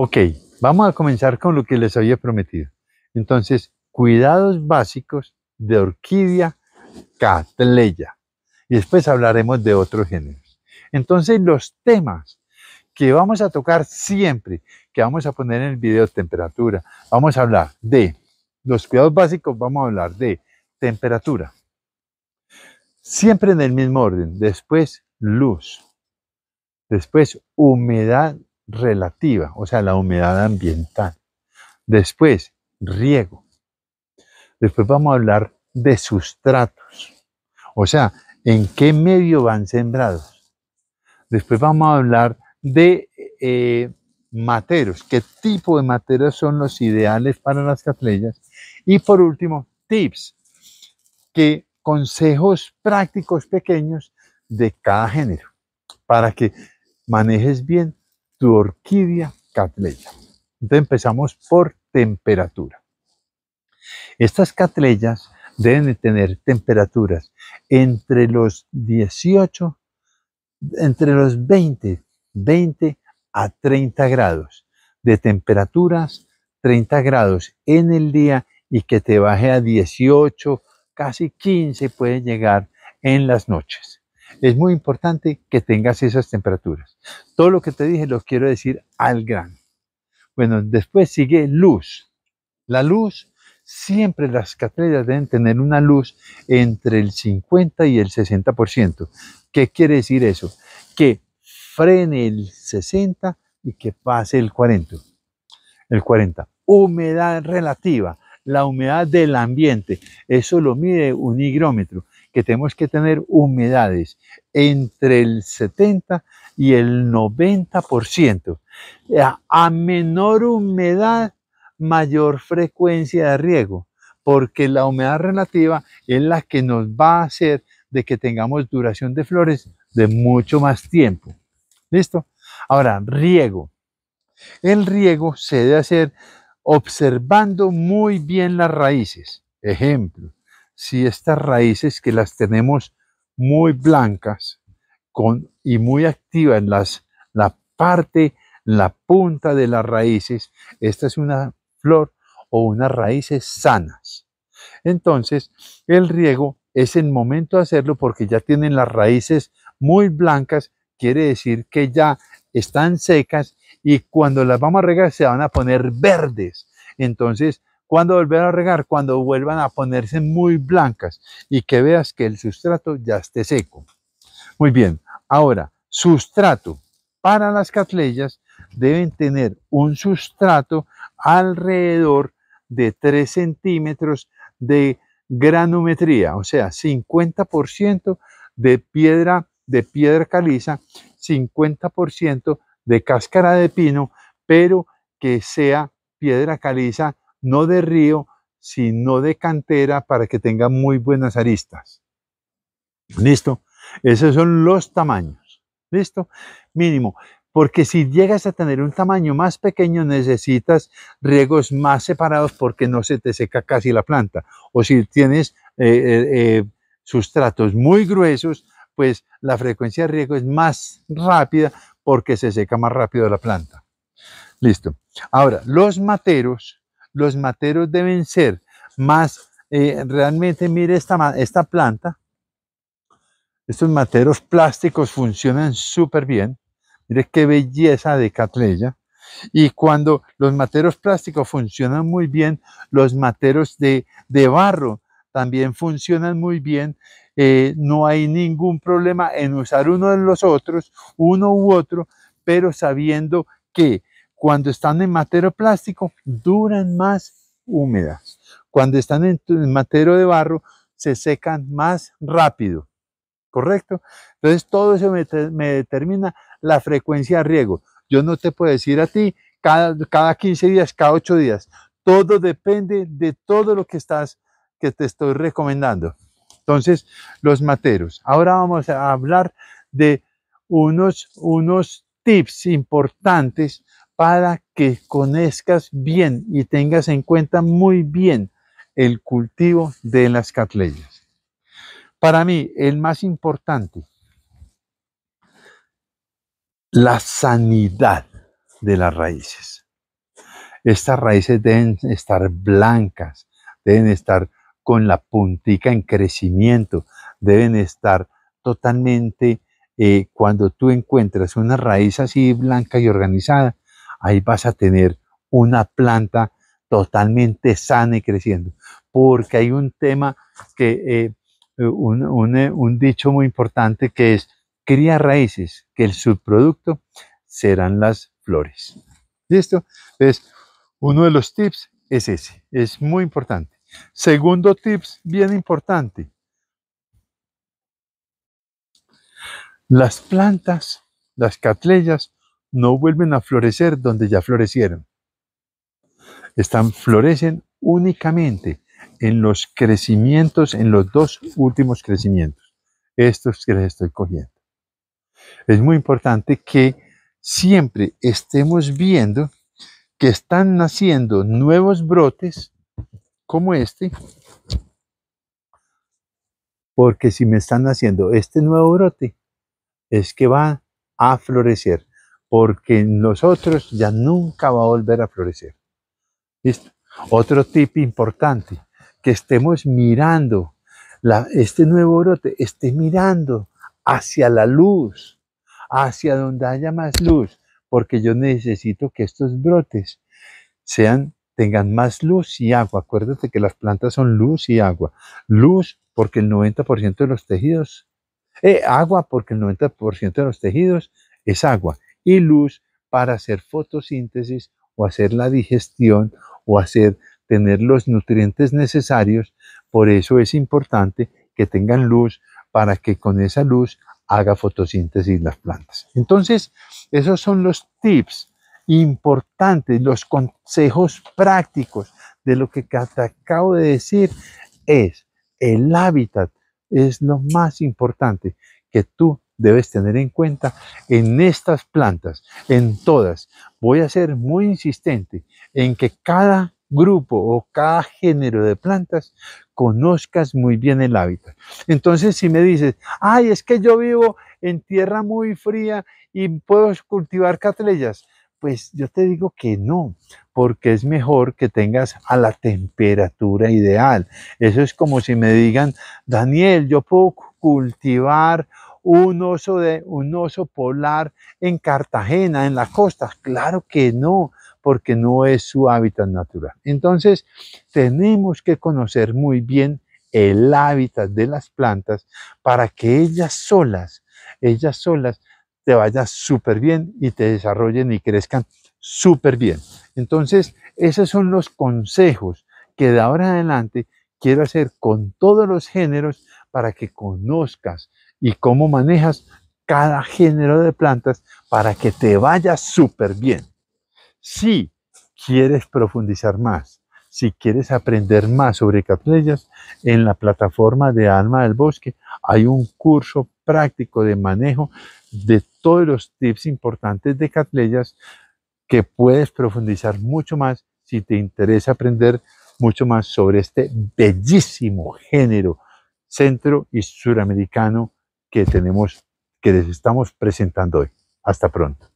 Ok, vamos a comenzar con lo que les había prometido. Entonces, cuidados básicos de orquídea catleya. Y después hablaremos de otros géneros. Entonces, los temas que vamos a tocar siempre, que vamos a poner en el video temperatura, vamos a hablar de los cuidados básicos, vamos a hablar de temperatura. Siempre en el mismo orden. Después, luz. Después, humedad relativa, o sea, la humedad ambiental. Después, riego. Después vamos a hablar de sustratos, o sea, en qué medio van sembrados. Después vamos a hablar de eh, materos, qué tipo de materos son los ideales para las catleyas. Y por último, tips, que consejos prácticos pequeños de cada género, para que manejes bien tu orquídea catleya. Entonces empezamos por temperatura. Estas catleyas deben tener temperaturas entre los 18, entre los 20, 20 a 30 grados, de temperaturas 30 grados en el día y que te baje a 18, casi 15 puede llegar en las noches es muy importante que tengas esas temperaturas. Todo lo que te dije lo quiero decir al gran. Bueno, después sigue luz. La luz, siempre las catrellas deben tener una luz entre el 50 y el 60%. ¿Qué quiere decir eso? Que frene el 60 y que pase el 40. El 40. Humedad relativa, la humedad del ambiente. Eso lo mide un higrómetro que tenemos que tener humedades entre el 70 y el 90%. Eh, a menor humedad, mayor frecuencia de riego, porque la humedad relativa es la que nos va a hacer de que tengamos duración de flores de mucho más tiempo. ¿Listo? Ahora, riego. El riego se debe hacer observando muy bien las raíces. Ejemplo, si estas raíces que las tenemos muy blancas con, y muy activas en las, la parte, la punta de las raíces, esta es una flor o unas raíces sanas. Entonces, el riego es el momento de hacerlo porque ya tienen las raíces muy blancas, quiere decir que ya están secas y cuando las vamos a regar se van a poner verdes. Entonces, cuando volver a regar? Cuando vuelvan a ponerse muy blancas y que veas que el sustrato ya esté seco. Muy bien, ahora, sustrato. Para las catleyas deben tener un sustrato alrededor de 3 centímetros de granometría, o sea, 50% de piedra, de piedra caliza, 50% de cáscara de pino, pero que sea piedra caliza no de río, sino de cantera para que tenga muy buenas aristas. ¿Listo? Esos son los tamaños. ¿Listo? Mínimo. Porque si llegas a tener un tamaño más pequeño, necesitas riegos más separados porque no se te seca casi la planta. O si tienes eh, eh, eh, sustratos muy gruesos, pues la frecuencia de riego es más rápida porque se seca más rápido la planta. Listo. Ahora, los materos los materos deben ser más, eh, realmente mire esta, esta planta, estos materos plásticos funcionan súper bien, mire qué belleza de catleya, y cuando los materos plásticos funcionan muy bien, los materos de, barro también funcionan muy bien, eh, no hay ningún problema en usar uno de los otros, uno u otro, pero sabiendo que cuando están en matero plástico, duran más húmedas. Cuando están en, matero de barro, se secan más rápido. ¿Correcto? Entonces, todo eso me, determina la frecuencia de riego. Yo no te puedo decir a ti cada, cada 15 días, cada 8 días. Todo depende de todo lo que, estás, que te estoy recomendando. Entonces, los materos. Ahora vamos a hablar de unos, unos tips importantes para que conozcas bien y tengas en cuenta muy bien el cultivo de las catleyas. Para mí, el más importante, la sanidad de las raíces. Estas raíces deben estar blancas, deben estar con la puntica en crecimiento, deben estar totalmente, eh, cuando tú encuentras una raíz así blanca y organizada, ahí vas a tener una planta totalmente sana y creciendo. Porque hay un tema que, eh, eh, un, dicho muy importante que es, cría raíces, que el subproducto serán las flores. ¿Listo? Entonces, uno de los tips es ese, es muy importante. Segundo tips, bien importante. Las plantas, las catleyas, no vuelven a florecer donde ya florecieron. Están, florecen únicamente en los crecimientos, en los dos últimos crecimientos, estos que les estoy cogiendo. Es muy importante que siempre estemos viendo que están naciendo nuevos brotes como este, porque si me están haciendo este nuevo brote, es que va a florecer porque nosotros ya nunca va a volver a florecer. ¿Listo? Otro tip importante, que estemos mirando este nuevo brote, esté mirando hacia la luz, hacia donde haya más luz, porque yo necesito que estos brotes sean tengan más luz y agua. Acuérdate que las plantas son luz y agua. Luz porque el 90% de los tejidos, eh, agua porque el 90% de los tejidos es agua y luz para hacer fotosíntesis o hacer la digestión o hacer tener los nutrientes necesarios. Por eso es importante que tengan luz para que con esa luz haga fotosíntesis las plantas. Entonces, esos son los tips importantes, los consejos prácticos de lo que te acabo de decir es el hábitat es lo más importante que tú debes tener en cuenta en estas plantas, en todas. Voy a ser muy insistente en que cada grupo o cada género de plantas conozcas muy bien el hábitat. Entonces, si me dices, ay, es que yo vivo en tierra muy fría y puedo cultivar catleyas, pues yo te digo que no, porque es mejor que tengas a la temperatura ideal. Eso es como si me digan, Daniel, yo puedo cultivar un oso, de, un oso polar en Cartagena, en la costa. Claro que no, porque no es su hábitat natural. Entonces, tenemos que conocer muy bien el hábitat de las plantas para que ellas solas, ellas solas, te vayan súper bien y te desarrollen y crezcan súper bien. Entonces, esos son los consejos que de ahora en adelante quiero hacer con todos los géneros para que conozcas y cómo manejas cada género de plantas para que te vaya súper bien. Si quieres profundizar más, si quieres aprender más sobre catleyas, en la plataforma de Alma del Bosque hay un curso práctico de manejo de todos los tips importantes de catleyas que puedes profundizar mucho más si te interesa aprender mucho más sobre este bellísimo género centro y suramericano que tenemos, que les estamos presentando hoy. Hasta pronto.